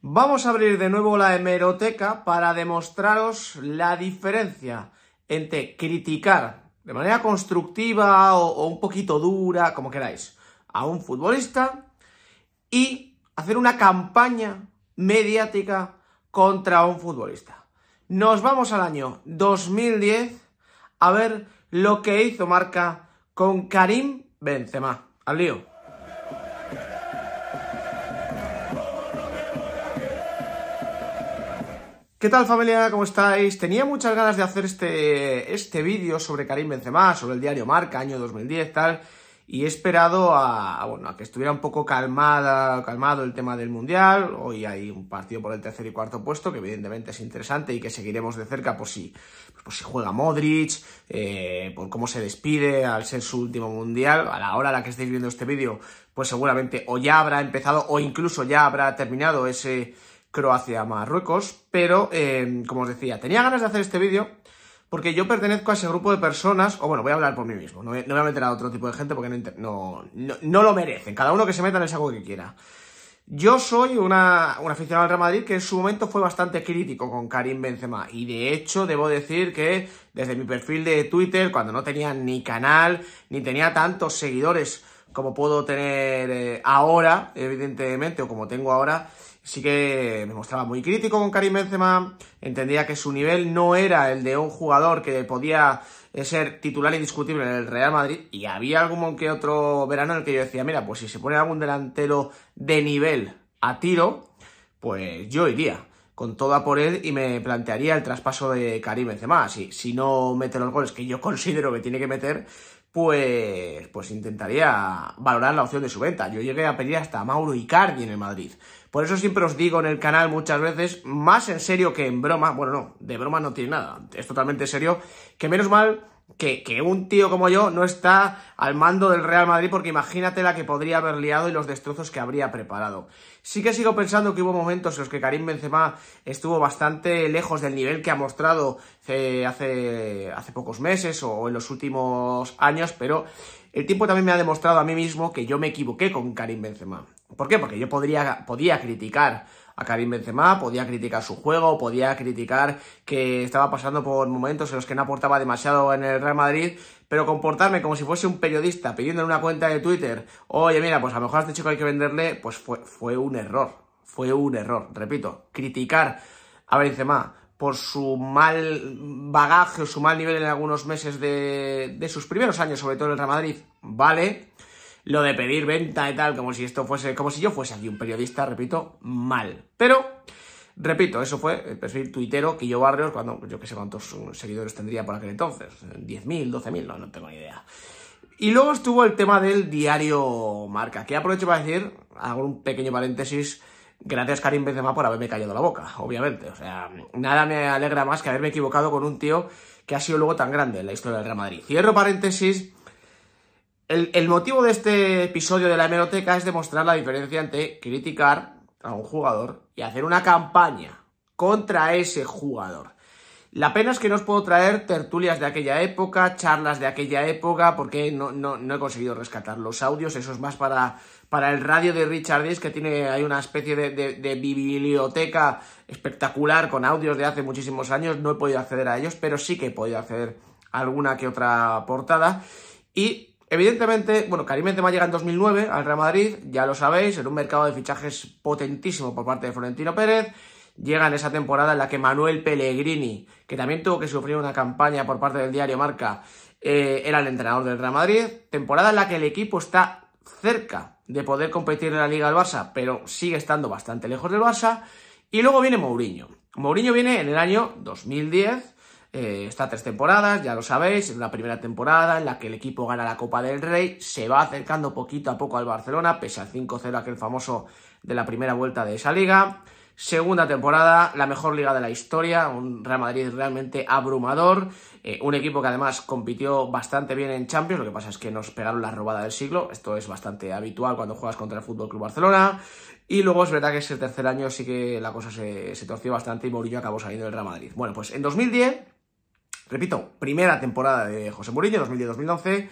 Vamos a abrir de nuevo la hemeroteca para demostraros la diferencia entre criticar de manera constructiva o, un poquito dura, como queráis, a un futbolista y hacer una campaña mediática contra un futbolista. Nos vamos al año 2010 a ver lo que hizo Marca con Karim Benzema. Al lío. ¿Qué tal familia? ¿Cómo estáis? Tenía muchas ganas de hacer este, este vídeo sobre Karim Benzema, sobre el diario Marca, año 2010, tal, y he esperado a, bueno, que estuviera un poco calmado el tema del Mundial. Hoy hay un partido por el tercer y cuarto puesto, que evidentemente es interesante y que seguiremos de cerca por si, pues si juega Modric, eh, por cómo se despide al ser su último Mundial. A la hora a la que estáis viendo este vídeo, pues seguramente o ya habrá empezado o incluso ya habrá terminado ese Croacia-Marruecos, pero eh, como os decía, tenía ganas de hacer este vídeo porque yo pertenezco a ese grupo de personas, o bueno, voy a hablar por mí mismo, no, voy a meter a otro tipo de gente porque no, no, lo merecen, cada uno que se meta en el saco que quiera. Yo soy una, un aficionado al Real Madrid que en su momento fue bastante crítico con Karim Benzema y de hecho debo decir que desde mi perfil de Twitter, cuando no tenía ni canal, ni tenía tantos seguidores como puedo tener eh, ahora, evidentemente, o como tengo ahora, sí que me mostraba muy crítico con Karim Benzema, entendía que su nivel no era el de un jugador que podía eh, ser titular indiscutible en el Real Madrid y había algún que otro verano en el que yo decía, mira, pues si se pone algún delantero de nivel a tiro, pues yo iría con toda por él y me plantearía el traspaso de Karim Benzema. Si, si no mete los goles que yo considero que tiene que meter, pues, pues intentaría valorar la opción de su venta. Yo llegué a pedir hasta a Mauro Icardi en el Madrid. Por eso siempre os digo en el canal muchas veces, más en serio que en broma, bueno, no, de broma no tiene nada, es totalmente serio, que menos mal que, un tío como yo no está al mando del Real Madrid porque imagínate la que podría haber liado y los destrozos que habría preparado. Sí que sigo pensando que hubo momentos en los que Karim Benzema estuvo bastante lejos del nivel que ha mostrado eh, hace, hace pocos meses o en los últimos años, pero el tiempo también me ha demostrado a mí mismo que yo me equivoqué con Karim Benzema. ¿Por qué? Porque yo podría, podía criticar a Karim Benzema, podía criticar su juego, podía criticar que estaba pasando por momentos en los que no aportaba demasiado en el Real Madrid, pero comportarme como si fuese un periodista en una cuenta de Twitter, oye mira, pues a lo mejor a este chico hay que venderle, pues fue, un error, fue un error, repito, criticar a Benzema por su mal bagaje o su mal nivel en algunos meses de, de sus primeros años, sobre todo en el Real Madrid, vale, lo de pedir venta y tal, como si esto fuese, como si yo fuese aquí un periodista, repito, mal. Pero, repito, eso fue el perfil tuitero que yo Barrios, cuando yo que sé cuántos seguidores tendría por aquel entonces, 10.000, 12.000, no, no tengo ni idea. Y luego estuvo el tema del diario Marca, que aprovecho para decir, hago un pequeño paréntesis, gracias Karim Benzema por haberme callado la boca, obviamente. O sea, nada me alegra más que haberme equivocado con un tío que ha sido luego tan grande en la historia del Real Madrid. Cierro paréntesis el, motivo de este episodio de la hemeroteca es demostrar la diferencia entre criticar a un jugador y hacer una campaña contra ese jugador. La pena es que no os puedo traer tertulias de aquella época, charlas de aquella época, porque no, he conseguido rescatar los audios, eso es más para, para el radio de Richard que tiene hay una especie de, de, biblioteca espectacular con audios de hace muchísimos años, no he podido acceder a ellos, pero sí que he podido acceder alguna que otra portada. Y Evidentemente, bueno, Karim Benzema llega en 2009 al Real Madrid, ya lo sabéis, en un mercado de fichajes potentísimo por parte de Florentino Pérez. Llega en esa temporada en la que Manuel Pellegrini, que también tuvo que sufrir una campaña por parte del diario Marca, eh, era el entrenador del Real Madrid. Temporada en la que el equipo está cerca de poder competir en la Liga del Barça, pero sigue estando bastante lejos del Barça. Y luego viene Mourinho. Mourinho viene en el año 2010 eh, está tres temporadas, ya lo sabéis, es la primera temporada en la que el equipo gana la Copa del Rey, se va acercando poquito a poco al Barcelona, pese al 5-0 aquel famoso de la primera vuelta de esa liga. Segunda temporada, la mejor liga de la historia, un Real Madrid realmente abrumador, eh, un equipo que además compitió bastante bien en Champions, lo que pasa es que nos pegaron la robada del siglo, esto es bastante habitual cuando juegas contra el Fútbol Barcelona, y luego es verdad que ese tercer año sí que la cosa se, se torció bastante y Mourinho acabó saliendo del Real Madrid. Bueno, pues en 2010 Repito, primera temporada de José Mourinho, 2010-2011.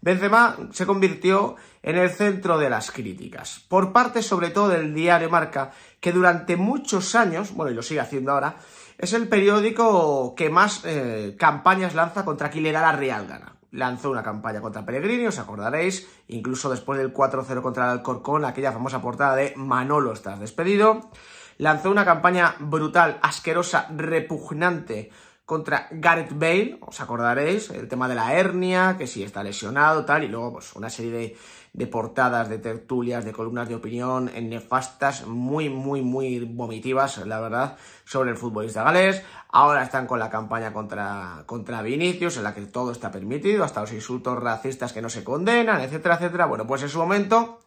Benzema se convirtió en el centro de las críticas, por parte sobre todo del diario Marca, que durante muchos años, bueno, y lo sigue haciendo ahora, es el periódico que más eh, campañas lanza contra quien le da la Real Gana. Lanzó una campaña contra Peregrini, os acordaréis, incluso después del 4-0 contra el Alcorcón, aquella famosa portada de Manolo estás despedido. Lanzó una campaña brutal, asquerosa, repugnante contra Gareth Bale, os acordaréis, el tema de la hernia, que si sí está lesionado, tal, y luego pues una serie de, portadas, de tertulias, de columnas de opinión nefastas, muy, muy, muy vomitivas, la verdad, sobre el futbolista galés. Ahora están con la campaña contra, contra Vinicius, en la que todo está permitido, hasta los insultos racistas que no se condenan, etcétera, etcétera. Bueno, pues en su momento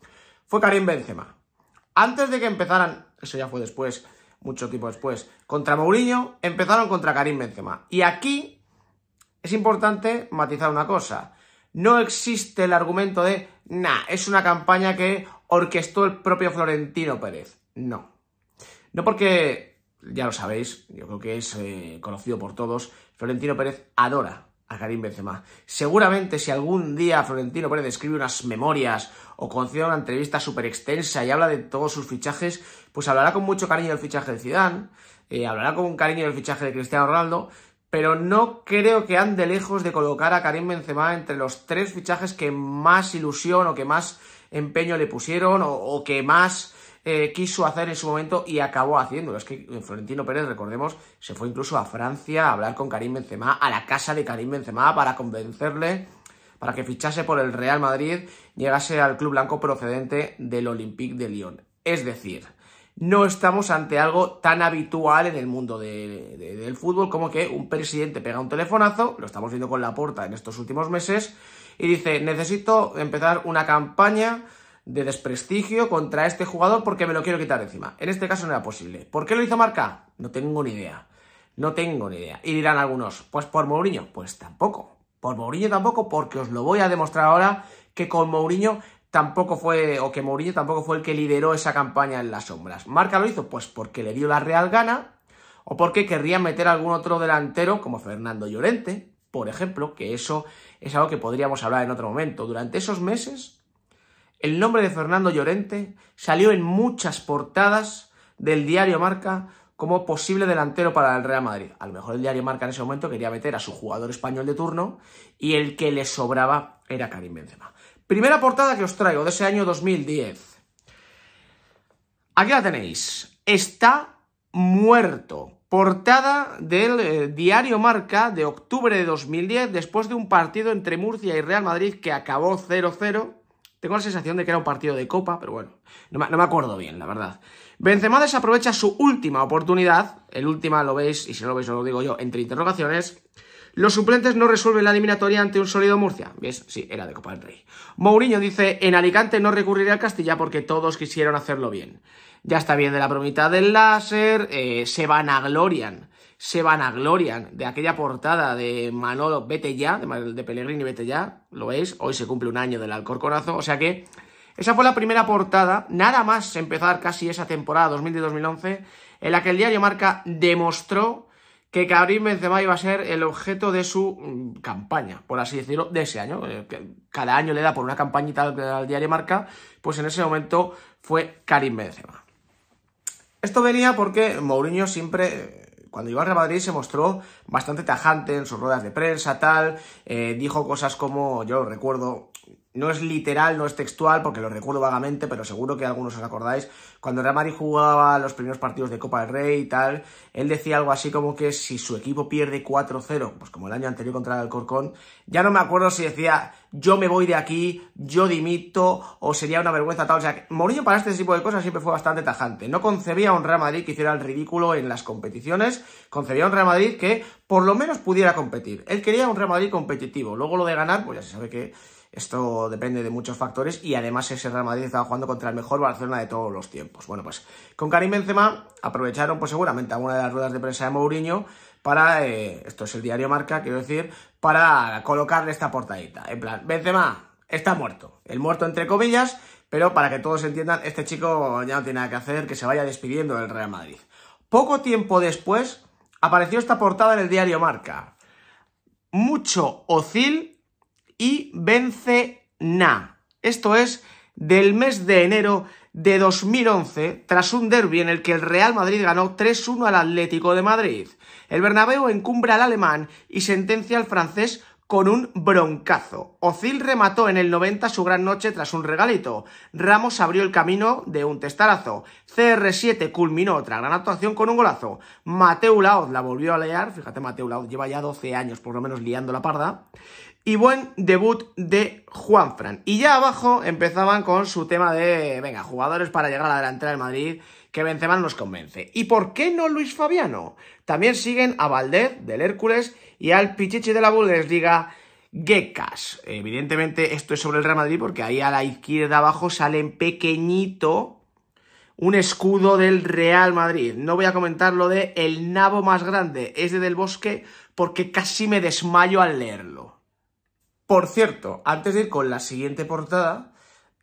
fue Karim Benzema. Antes de que empezaran, eso ya fue después, mucho tiempo después. Contra Mourinho, empezaron contra Karim Benzema. Y aquí es importante matizar una cosa. No existe el argumento de, nah, es una campaña que orquestó el propio Florentino Pérez. No. No porque, ya lo sabéis, yo creo que es eh, conocido por todos, Florentino Pérez adora a Karim Benzema. Seguramente si algún día Florentino Pérez escribe unas memorias o concede una entrevista súper extensa y habla de todos sus fichajes, pues hablará con mucho cariño del fichaje de Zidane, eh, hablará con cariño del fichaje de Cristiano Ronaldo, pero no creo que ande lejos de colocar a Karim Benzema entre los tres fichajes que más ilusión o que más empeño le pusieron o que más eh, quiso hacer en su momento y acabó haciéndolo. Es que eh, Florentino Pérez, recordemos, se fue incluso a Francia a hablar con Karim Benzema, a la casa de Karim Benzema para convencerle para que fichase por el Real Madrid, llegase al club blanco procedente del Olympique de Lyon. Es decir, no estamos ante algo tan habitual en el mundo del fútbol como que un presidente pega un telefonazo, lo estamos viendo con la puerta en estos últimos meses, y dice, necesito empezar una campaña de desprestigio contra este jugador porque me lo quiero quitar encima. En este caso no era posible. ¿Por qué lo hizo Marca? No tengo ni idea. No tengo ni idea. Y dirán algunos, pues por Mourinho. Pues tampoco. Por Mourinho tampoco, porque os lo voy a demostrar ahora que con Mourinho tampoco fue, o que Mourinho tampoco fue el que lideró esa campaña en las sombras. Marca lo hizo, pues porque le dio la real gana, o porque querría meter a algún otro delantero, como Fernando Llorente, por ejemplo, que eso es algo que podríamos hablar en otro momento. Durante esos meses, el nombre de Fernando Llorente salió en muchas portadas del diario Marca como posible delantero para el Real Madrid. A lo mejor el diario Marca en ese momento quería meter a su jugador español de turno y el que le sobraba era Karim Benzema. Primera portada que os traigo de ese año 2010. Aquí la tenéis. Está muerto. Portada del eh, diario Marca de octubre de 2010 después de un partido entre Murcia y Real Madrid que acabó 0-0 tengo la sensación de que era un partido de copa, pero bueno, no me, acuerdo bien, la verdad. Benzema desaprovecha su última oportunidad, el última lo veis, y si no lo veis no lo digo yo, entre interrogaciones. Los suplentes no resuelven la eliminatoria ante un sólido Murcia. ¿Ves? Sí, era de Copa del Rey. Mourinho dice, en Alicante no recurriré al Castilla porque todos quisieron hacerlo bien. Ya está bien de la bromita del láser, eh, se van a Glorian se vanaglorian de aquella portada de Manolo Vete ya, de, Pellegrini Vete ya, lo veis, hoy se cumple un año del Alcorconazo, o sea que esa fue la primera portada, nada más empezar casi esa temporada 2010-2011, en la que el diario Marca demostró que Karim Benzema iba a ser el objeto de su mm, campaña, por así decirlo, de ese año. Eh, cada año le da por una campañita al diario Marca, pues en ese momento fue Karim Benzema. Esto venía porque Mourinho siempre cuando iba a Real Madrid se mostró bastante tajante en sus ruedas de prensa, tal, eh, dijo cosas como, yo recuerdo no es literal, no es textual, porque lo recuerdo vagamente, pero seguro que algunos os acordáis, cuando Real Madrid jugaba los primeros partidos de Copa del Rey y tal, él decía algo así como que si su equipo pierde 4-0, pues como el año anterior contra el Corcón, ya no me acuerdo si decía yo me voy de aquí, yo dimito, o sería una vergüenza tal. O sea, Mourinho para este tipo de cosas siempre fue bastante tajante. No concebía un Real Madrid que hiciera el ridículo en las competiciones, concebía un Real Madrid que por lo menos pudiera competir. Él quería un Real Madrid competitivo. Luego lo de ganar, pues ya se sabe que esto depende de muchos factores y además ese Real Madrid estaba jugando contra el mejor Barcelona de todos los tiempos. Bueno, pues con Karim Benzema aprovecharon pues seguramente alguna de las ruedas de prensa de Mourinho para, eh, esto es el diario Marca, quiero decir, para colocarle esta portadita. En plan, Benzema está muerto, el muerto entre comillas, pero para que todos entiendan, este chico ya no tiene nada que hacer, que se vaya despidiendo del Real Madrid. Poco tiempo después apareció esta portada en el diario Marca. Mucho Ocil y vence Na, Esto es del mes de enero de 2011, tras un derby en el que el Real Madrid ganó 3-1 al Atlético de Madrid. El Bernabéu encumbra al alemán y sentencia al francés con un broncazo. Ozil remató en el 90 su gran noche tras un regalito. Ramos abrió el camino de un testarazo. CR7 culminó otra gran actuación con un golazo. Mateu Laoz la volvió a liar. Fíjate, Mateu Laoz lleva ya 12 años por lo menos liando la parda y buen debut de Juanfran. Y ya abajo empezaban con su tema de, venga, jugadores para llegar a la delantera del Madrid, que Benzema nos convence. ¿Y por qué no Luis Fabiano? También siguen a Valdez del Hércules y al Pichichi de la Bundesliga, Gekas. Evidentemente esto es sobre el Real Madrid porque ahí a la izquierda abajo sale pequeñito un escudo del Real Madrid. No voy a comentar lo de el nabo más grande, es de del bosque, porque casi me desmayo al leerlo. Por cierto, antes de ir con la siguiente portada,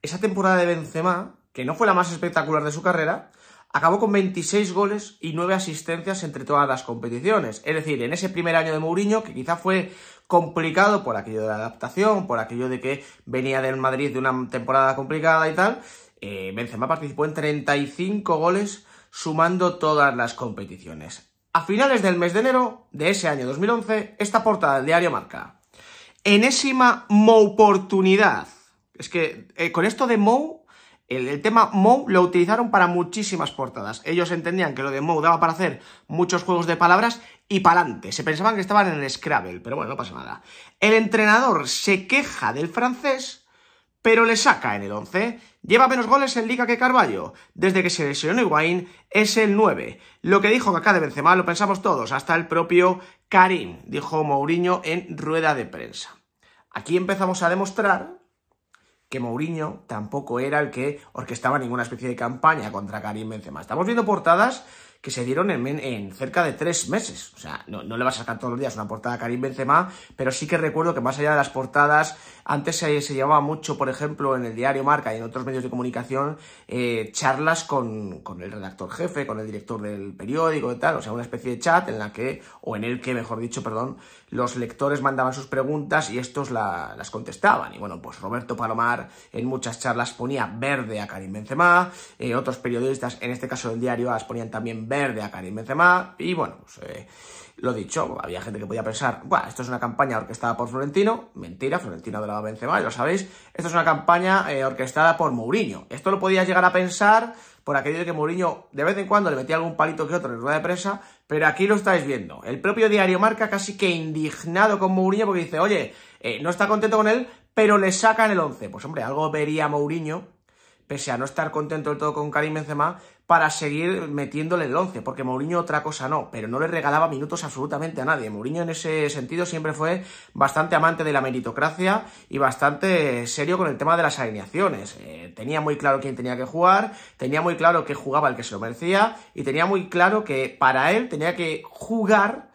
esa temporada de Benzema, que no fue la más espectacular de su carrera, acabó con 26 goles y 9 asistencias entre todas las competiciones. Es decir, en ese primer año de Mourinho, que quizá fue complicado por aquello de la adaptación, por aquello de que venía del Madrid de una temporada complicada y tal, eh, Benzema participó en 35 goles sumando todas las competiciones. A finales del mes de enero de ese año 2011, esta portada del diario Marca enésima oportunidad. Es que eh, con esto de Mou, el, tema Mou lo utilizaron para muchísimas portadas. Ellos entendían que lo de Mou daba para hacer muchos juegos de palabras y pa'lante. Se pensaban que estaban en el Scrabble, pero bueno, no pasa nada. El entrenador se queja del francés, pero le saca en el 11. Lleva menos goles en Liga que Carballo. Desde que se lesionó Higuaín, es el 9. Lo que dijo Kaká de Benzema lo pensamos todos, hasta el propio Karim, dijo Mourinho en rueda de prensa. Aquí empezamos a demostrar que Mourinho tampoco era el que orquestaba ninguna especie de campaña contra Karim Benzema. Estamos viendo portadas que se dieron en, cerca de tres meses. O sea, no, le vas a sacar todos los días una portada a Karim Benzema, pero sí que recuerdo que más allá de las portadas antes se, se, llevaba mucho, por ejemplo, en el diario Marca y en otros medios de comunicación, eh, charlas con, el redactor jefe, con el director del periódico y tal, o sea, una especie de chat en la que, o en el que, mejor dicho, perdón, los lectores mandaban sus preguntas y estos las contestaban. Y bueno, pues Roberto Palomar en muchas charlas ponía verde a Karim Benzema, eh, otros periodistas, en este caso del diario las ponían también verde a Karim Benzema, y bueno, pues... Eh, lo dicho, había gente que podía pensar, bueno, esto es una campaña orquestada por Florentino, mentira, Florentino de la Benzema, lo sabéis, esto es una campaña eh, orquestada por Mourinho. Esto lo podías llegar a pensar por aquello de que Mourinho de vez en cuando le metía algún palito que otro en rueda de presa. pero aquí lo estáis viendo. El propio diario Marca casi que indignado con Mourinho porque dice, oye, eh, no está contento con él, pero le sacan el 11. Pues hombre, algo vería Mourinho pese a no estar contento del todo con Karim Benzema, para seguir metiéndole el once. porque Mourinho otra cosa no, pero no le regalaba minutos absolutamente a nadie. Mourinho en ese sentido siempre fue bastante amante de la meritocracia y bastante serio con el tema de las alineaciones. Eh, tenía muy claro quién tenía que jugar, tenía muy claro que jugaba el que se lo merecía y tenía muy claro que para él tenía que jugar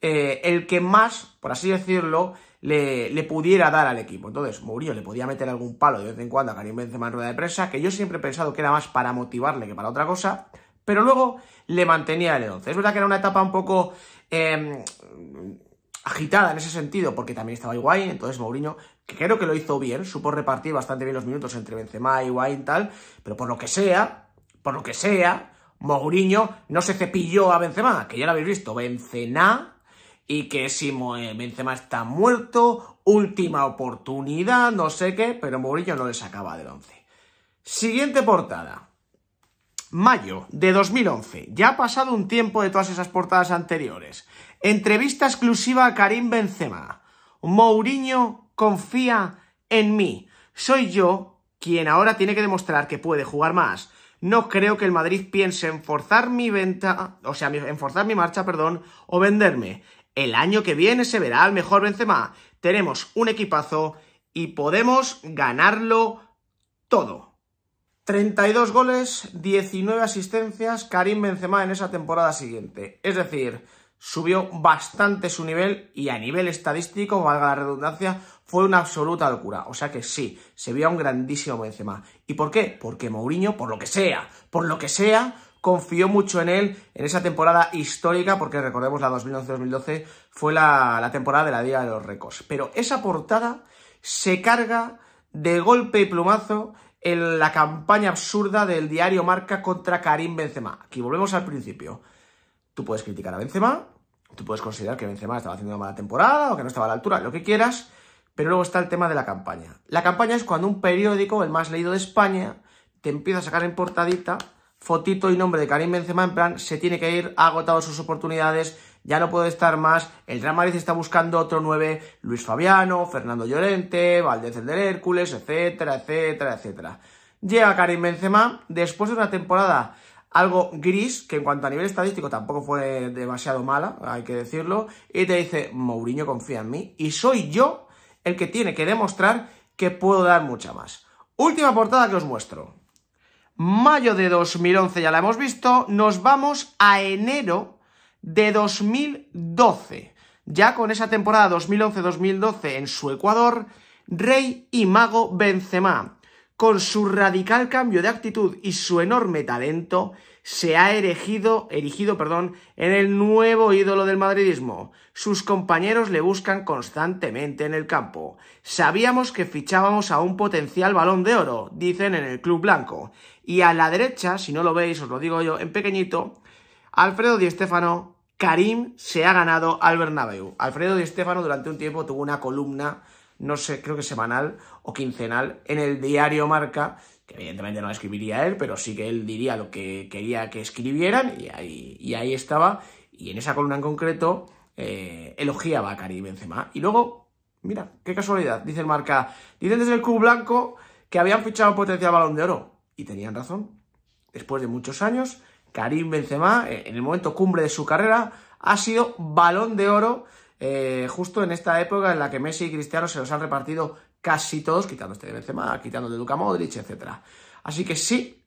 eh, el que más, por así decirlo, le, pudiera dar al equipo. Entonces, Mourinho le podía meter algún palo de vez en cuando a Karim Benzema en rueda de prensa, que yo siempre he pensado que era más para motivarle que para otra cosa, pero luego le mantenía el 11. Es verdad que era una etapa un poco... Em, agitada en ese sentido, porque también estaba Higuaín, entonces Mourinho, que creo que lo hizo bien, supo repartir bastante bien los minutos entre Benzema y Higuaín tal, pero por lo que sea, por lo que sea, Mourinho no se cepilló a Benzema, que ya lo habéis visto, Benzema y que si Benzema está muerto, última oportunidad, no sé qué, pero Mourinho no le sacaba del 11. Siguiente portada. Mayo de 2011. Ya ha pasado un tiempo de todas esas portadas anteriores. Entrevista exclusiva a Karim Benzema. Mourinho confía en mí. Soy yo quien ahora tiene que demostrar que puede jugar más. No creo que el Madrid piense en forzar mi venta, o sea, en forzar mi marcha, perdón, o venderme. El año que viene se verá el mejor Benzema. Tenemos un equipazo y podemos ganarlo todo. 32 goles, 19 asistencias, Karim Benzema en esa temporada siguiente. Es decir, subió bastante su nivel y a nivel estadístico, valga la redundancia, fue una absoluta locura. O sea que sí, se a un grandísimo Benzema. ¿Y por qué? Porque Mourinho, por lo que sea, por lo que sea, confió mucho en él en esa temporada histórica, porque recordemos la 2011-2012 fue la, temporada de la Día de los Récords. Pero esa portada se carga de golpe y plumazo en la campaña absurda del diario Marca contra Karim Benzema. Aquí volvemos al principio. Tú puedes criticar a Benzema, tú puedes considerar que Benzema estaba haciendo una mala temporada o que no estaba a la altura, lo que quieras, pero luego está el tema de la campaña. La campaña es cuando un periódico, el más leído de España, te empieza a sacar en portadita fotito y nombre de Karim Benzema en plan se tiene que ir, ha agotado sus oportunidades, ya no puede estar más, el Real Madrid está buscando otro 9, Luis Fabiano, Fernando Llorente, Valdez el del Hércules, etcétera, etcétera, etcétera. Llega Karim Benzema después de una temporada algo gris, que en cuanto a nivel estadístico tampoco fue demasiado mala, hay que decirlo, y te dice, Mourinho confía en mí, y soy yo el que tiene que demostrar que puedo dar mucha más. Última portada que os muestro mayo de 2011 ya la hemos visto, nos vamos a enero de 2012. Ya con esa temporada 2011-2012 en su Ecuador, Rey y Mago Benzema, con su radical cambio de actitud y su enorme talento, se ha erigido, erigido perdón, en el nuevo ídolo del madridismo. Sus compañeros le buscan constantemente en el campo. Sabíamos que fichábamos a un potencial balón de oro, dicen en el Club Blanco. Y a la derecha, si no lo veis, os lo digo yo en pequeñito, Alfredo Di Stéfano, Karim se ha ganado al Bernabéu. Alfredo Di Stéfano durante un tiempo tuvo una columna no sé, creo que semanal o quincenal, en el diario Marca, evidentemente no escribiría él, pero sí que él diría lo que quería que escribieran y ahí, ahí estaba. Y en esa columna en concreto eh, elogiaba a Karim Benzema. Y luego, mira, qué casualidad, dice el marca, dicen desde el club blanco que habían fichado potencial balón de oro. Y tenían razón. Después de muchos años, Karim Benzema, eh, en el momento cumbre de su carrera, ha sido balón de oro eh, justo en esta época en la que Messi y Cristiano se los han repartido casi todos, quitando este de Benzema, quitando de Duca Modric, etc. Así que sí,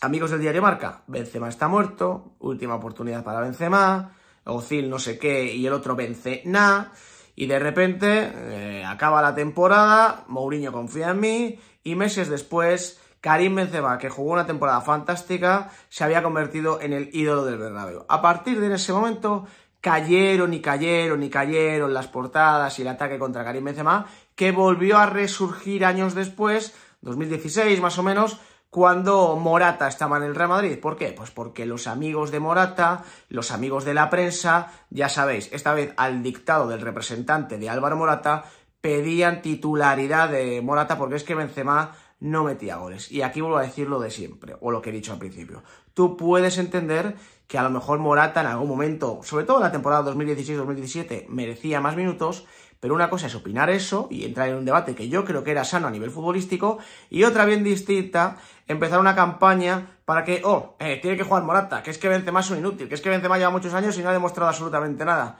amigos del diario Marca, Benzema está muerto, última oportunidad para Benzema, Ozil no sé qué y el otro vence nada. Y de repente eh, acaba la temporada, Mourinho confía en mí y meses después Karim Benzema, que jugó una temporada fantástica, se había convertido en el ídolo del Bernabéu. A partir de ese momento cayeron y cayeron y cayeron las portadas y el ataque contra Karim Benzema que volvió a resurgir años después, 2016 más o menos, cuando Morata estaba en el Real Madrid. ¿Por qué? Pues porque los amigos de Morata, los amigos de la prensa, ya sabéis, esta vez al dictado del representante de Álvaro Morata, pedían titularidad de Morata porque es que Benzema no metía goles. Y aquí vuelvo a decirlo de siempre, o lo que he dicho al principio. Tú puedes entender que a lo mejor Morata en algún momento, sobre todo en la temporada 2016-2017, merecía más minutos, pero una cosa es opinar eso y entrar en un debate que yo creo que era sano a nivel futbolístico y otra bien distinta, empezar una campaña para que, oh, eh, tiene que jugar Morata, que es que Benzema es un inútil, que es que Benzema lleva muchos años y no ha demostrado absolutamente nada.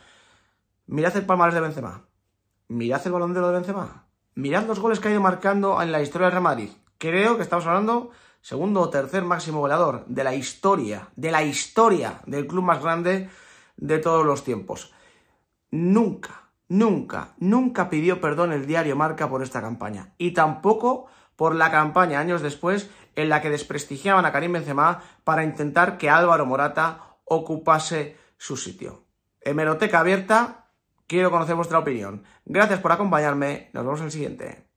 Mirad el palmarés de Benzema. Mirad el balón de de Benzema. Mirad los goles que ha ido marcando en la historia del Real Madrid. Creo que estamos hablando segundo o tercer máximo goleador de la historia, de la historia del club más grande de todos los tiempos. Nunca Nunca, nunca pidió perdón el diario Marca por esta campaña. Y tampoco por la campaña años después en la que desprestigiaban a Karim Benzema para intentar que Álvaro Morata ocupase su sitio. Hemeroteca abierta, quiero conocer vuestra opinión. Gracias por acompañarme, nos vemos en el siguiente.